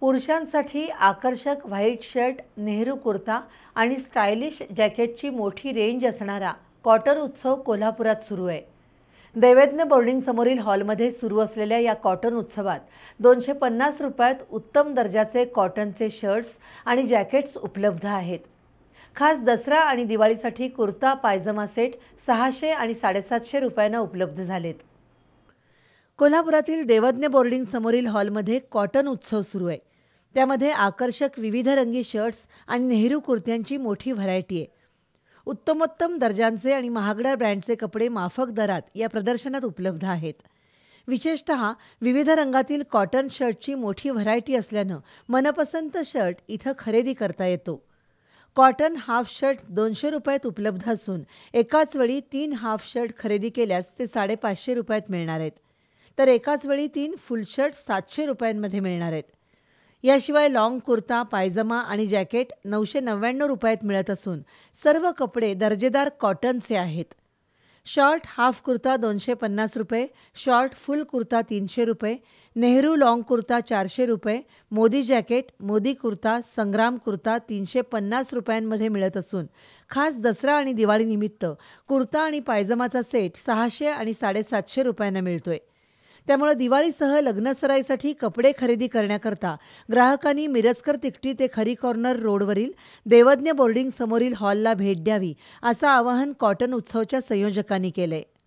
पुरुषांसाठी आकर्षक white shirt Nehru kurta आणि स्टायलिश जॅकेटची मोठी रेंज असणारा कॉटर उत्सव कोल्हापुरात सुरू आहे बोर्डिंग समोरील हॉलमध्ये सुरू असलेल्या या कॉटन उत्सवात दोनशे पन्नास रुपयात उत्तम दर्जाचे कॉटनचे शर्ट्स आणि जॅकेट्स उपलब्ध आहेत खास दसरा आणि दिवाळीसाठी कुर्ता पायजमा सेट सहाशे आणि साडेसातशे रुपयांना उपलब्ध झालेत कोल्हापुरातील देवज्ञ बोर्डिंग समोरील हॉलमध्ये कॉटन उत्सव सुरू आहे त्यामध्ये आकर्षक विविध रंगी शर्ट्स आणि नेहरू कुर्त्यांची मोठी व्हरायटी आहे उत्तमोत्तम दर्जांचे आणि महागड्या ब्रँडचे कपडे माफक दरात या प्रदर्शनात उपलब्ध आहेत विशेषत विविध रंगातील कॉटन शर्टची मोठी व्हरायटी असल्यानं मनपसंत शर्ट इथं खरेदी करता येतो कॉटन हाफ शर्ट दोनशे रुपयात उपलब्ध असून एकाच वेळी तीन हाफ शर्ट खरेदी केल्यास ते साडेपाचशे रुपयात मिळणार आहेत तर एकाच वेळी तीन फुलशर्ट सातशे रुपयांमध्ये मिळणार आहेत याशिवाय लाँग कुर्ता पायजमा आणि जॅकेट नऊशे नव्याण्णव रुपयात मिळत असून सर्व कपडे दर्जेदार कॉटनचे आहेत शॉर्ट हाफ कुर्ता दोनशे पन्नास रुपये शॉर्ट फुल कुर्ता तीनशे रुपये नेहरू लाँग कुर्ता चारशे रुपये मोदी जॅकेट मोदी कुर्ता संग्राम कुर्ता तीनशे पन्नास रुपयांमध्ये मिळत असून खास दसरा आणि दिवाळीनिमित्त कुर्ता आणि पायजमाचा सेट सहाशे आणि साडेसातशे रुपयांना मिळतोय त्यामुळे दिवाळीसह लग्नसराईसाठी कपडे खरेदी करण्याकरता ग्राहकांनी मिरजकर तिकटी ते खरी कॉर्नर रोडवरील देवज्ञ बोर्डिंग समोरील हॉलला भेट द्यावी असं आवाहन कॉटन उत्सवच्या संयोजकांनी केलंय